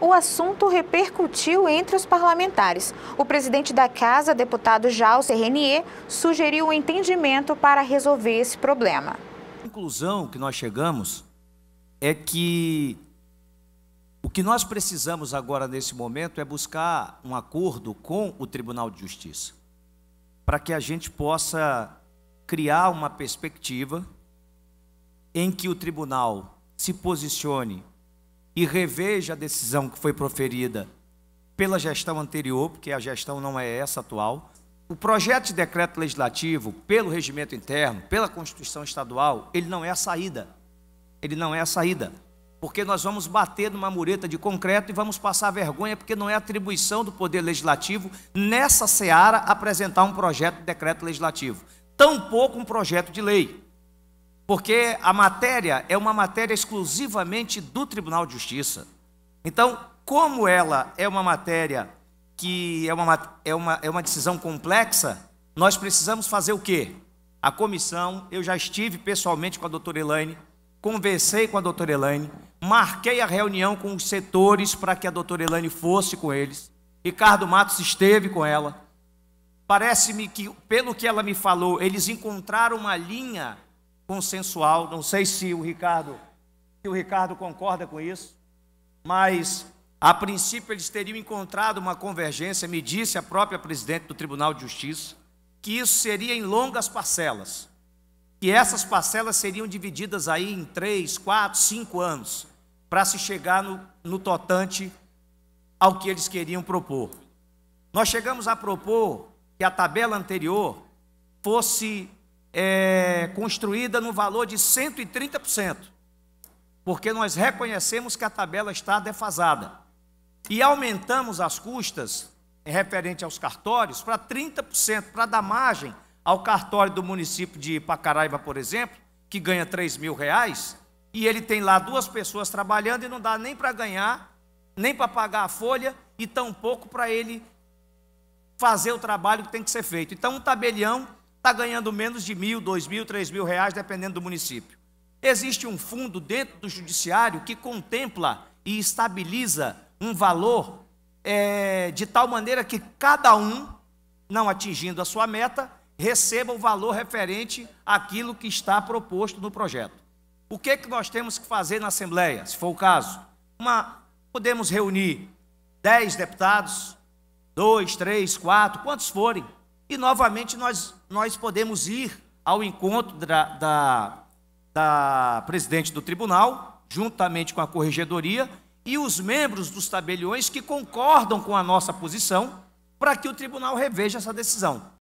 O assunto repercutiu entre os parlamentares. O presidente da casa, deputado Jalce Renier, sugeriu o um entendimento para resolver esse problema. A conclusão que nós chegamos é que o que nós precisamos agora nesse momento é buscar um acordo com o Tribunal de Justiça, para que a gente possa criar uma perspectiva em que o tribunal se posicione e reveja a decisão que foi proferida pela gestão anterior, porque a gestão não é essa atual. O projeto de decreto legislativo, pelo regimento interno, pela Constituição estadual, ele não é a saída. Ele não é a saída. Porque nós vamos bater numa mureta de concreto e vamos passar vergonha, porque não é atribuição do Poder Legislativo, nessa seara, apresentar um projeto de decreto legislativo. Tampouco um projeto de lei porque a matéria é uma matéria exclusivamente do Tribunal de Justiça. Então, como ela é uma matéria que é uma, é uma, é uma decisão complexa, nós precisamos fazer o quê? A comissão, eu já estive pessoalmente com a doutora Elaine, conversei com a doutora Elaine, marquei a reunião com os setores para que a doutora Elaine fosse com eles. Ricardo Matos esteve com ela. Parece-me que, pelo que ela me falou, eles encontraram uma linha consensual. Não sei se o Ricardo, se o Ricardo concorda com isso, mas a princípio eles teriam encontrado uma convergência, me disse a própria presidente do Tribunal de Justiça, que isso seria em longas parcelas, que essas parcelas seriam divididas aí em três, quatro, cinco anos, para se chegar no, no totante ao que eles queriam propor. Nós chegamos a propor que a tabela anterior fosse é construída no valor de 130%, porque nós reconhecemos que a tabela está defasada. E aumentamos as custas referente aos cartórios para 30%, para dar margem ao cartório do município de Pacaraíba, por exemplo, que ganha 3 mil reais, e ele tem lá duas pessoas trabalhando e não dá nem para ganhar, nem para pagar a folha e tampouco para ele fazer o trabalho que tem que ser feito. Então, um tabelião está ganhando menos de mil, dois mil, três mil reais, dependendo do município. Existe um fundo dentro do judiciário que contempla e estabiliza um valor é, de tal maneira que cada um, não atingindo a sua meta, receba o valor referente àquilo que está proposto no projeto. O que, é que nós temos que fazer na Assembleia, se for o caso? Uma, podemos reunir dez deputados, dois, três, quatro, quantos forem, e novamente nós, nós podemos ir ao encontro da, da, da presidente do tribunal, juntamente com a corregedoria e os membros dos tabeliões que concordam com a nossa posição, para que o tribunal reveja essa decisão.